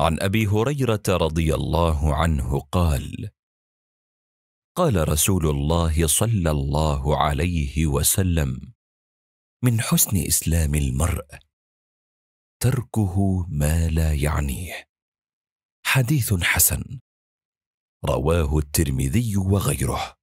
عن ابي هريره رضي الله عنه قال قال رسول الله صلى الله عليه وسلم من حسن اسلام المرء تركه ما لا يعنيه حديث حسن رواه الترمذي وغيره